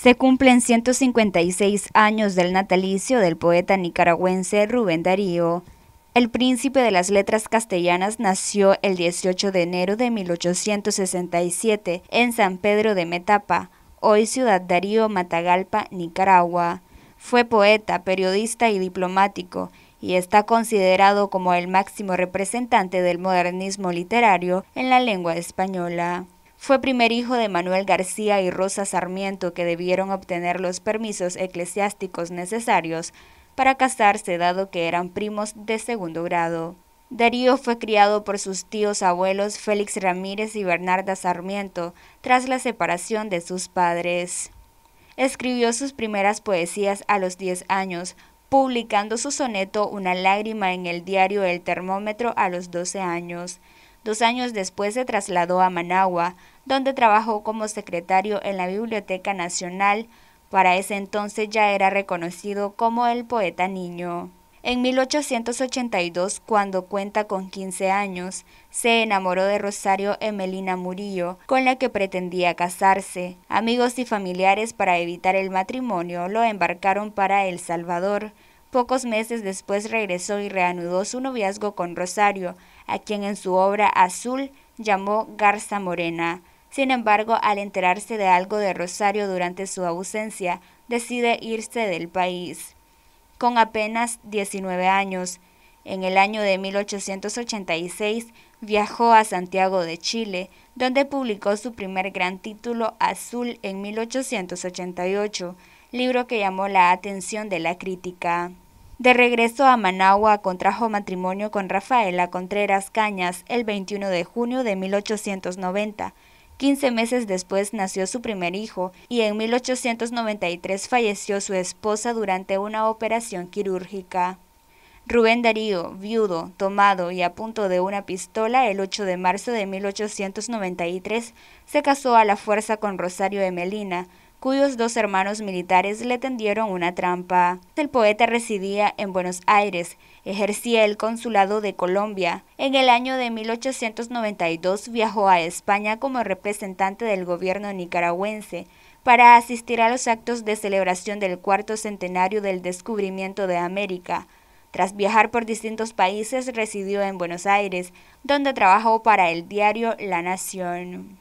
Se cumplen 156 años del natalicio del poeta nicaragüense Rubén Darío. El príncipe de las letras castellanas nació el 18 de enero de 1867 en San Pedro de Metapa, hoy Ciudad Darío, Matagalpa, Nicaragua. Fue poeta, periodista y diplomático, y está considerado como el máximo representante del modernismo literario en la lengua española. Fue primer hijo de Manuel García y Rosa Sarmiento que debieron obtener los permisos eclesiásticos necesarios para casarse dado que eran primos de segundo grado. Darío fue criado por sus tíos abuelos Félix Ramírez y Bernarda Sarmiento tras la separación de sus padres. Escribió sus primeras poesías a los 10 años, publicando su soneto Una lágrima en el diario El Termómetro a los 12 años. Dos años después se trasladó a Managua, donde trabajó como secretario en la Biblioteca Nacional. Para ese entonces ya era reconocido como el poeta niño. En 1882, cuando cuenta con 15 años, se enamoró de Rosario Emelina Murillo, con la que pretendía casarse. Amigos y familiares para evitar el matrimonio lo embarcaron para El Salvador. Pocos meses después regresó y reanudó su noviazgo con Rosario, a quien en su obra Azul llamó Garza Morena. Sin embargo, al enterarse de algo de Rosario durante su ausencia, decide irse del país. Con apenas 19 años, en el año de 1886 viajó a Santiago de Chile, donde publicó su primer gran título Azul en 1888, libro que llamó la atención de la crítica. De regreso a Managua, contrajo matrimonio con Rafaela Contreras Cañas el 21 de junio de 1890. 15 meses después nació su primer hijo y en 1893 falleció su esposa durante una operación quirúrgica. Rubén Darío, viudo, tomado y a punto de una pistola el 8 de marzo de 1893, se casó a la fuerza con Rosario de Melina, cuyos dos hermanos militares le tendieron una trampa. El poeta residía en Buenos Aires, ejercía el consulado de Colombia. En el año de 1892 viajó a España como representante del gobierno nicaragüense para asistir a los actos de celebración del cuarto centenario del descubrimiento de América. Tras viajar por distintos países, residió en Buenos Aires, donde trabajó para el diario La Nación.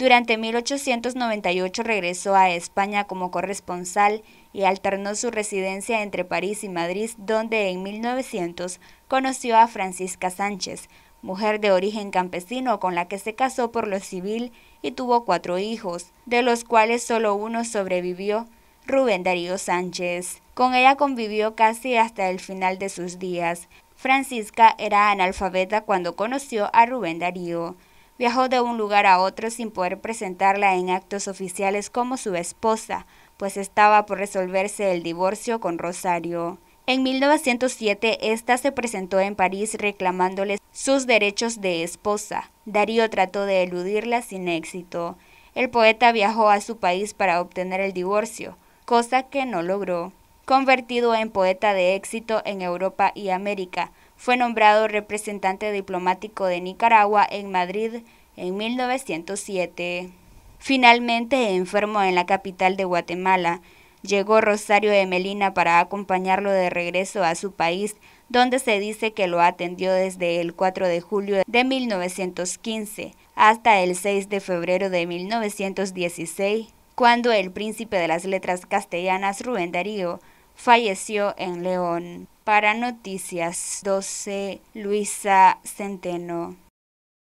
Durante 1898 regresó a España como corresponsal y alternó su residencia entre París y Madrid, donde en 1900 conoció a Francisca Sánchez, mujer de origen campesino con la que se casó por lo civil y tuvo cuatro hijos, de los cuales solo uno sobrevivió, Rubén Darío Sánchez. Con ella convivió casi hasta el final de sus días. Francisca era analfabeta cuando conoció a Rubén Darío. Viajó de un lugar a otro sin poder presentarla en actos oficiales como su esposa, pues estaba por resolverse el divorcio con Rosario. En 1907, ésta se presentó en París reclamándole sus derechos de esposa. Darío trató de eludirla sin éxito. El poeta viajó a su país para obtener el divorcio, cosa que no logró. Convertido en poeta de éxito en Europa y América, fue nombrado representante diplomático de Nicaragua en Madrid en 1907. Finalmente, enfermo en la capital de Guatemala, llegó Rosario de Melina para acompañarlo de regreso a su país, donde se dice que lo atendió desde el 4 de julio de 1915 hasta el 6 de febrero de 1916, cuando el príncipe de las letras castellanas Rubén Darío falleció en León. Para Noticias doce Luisa Centeno.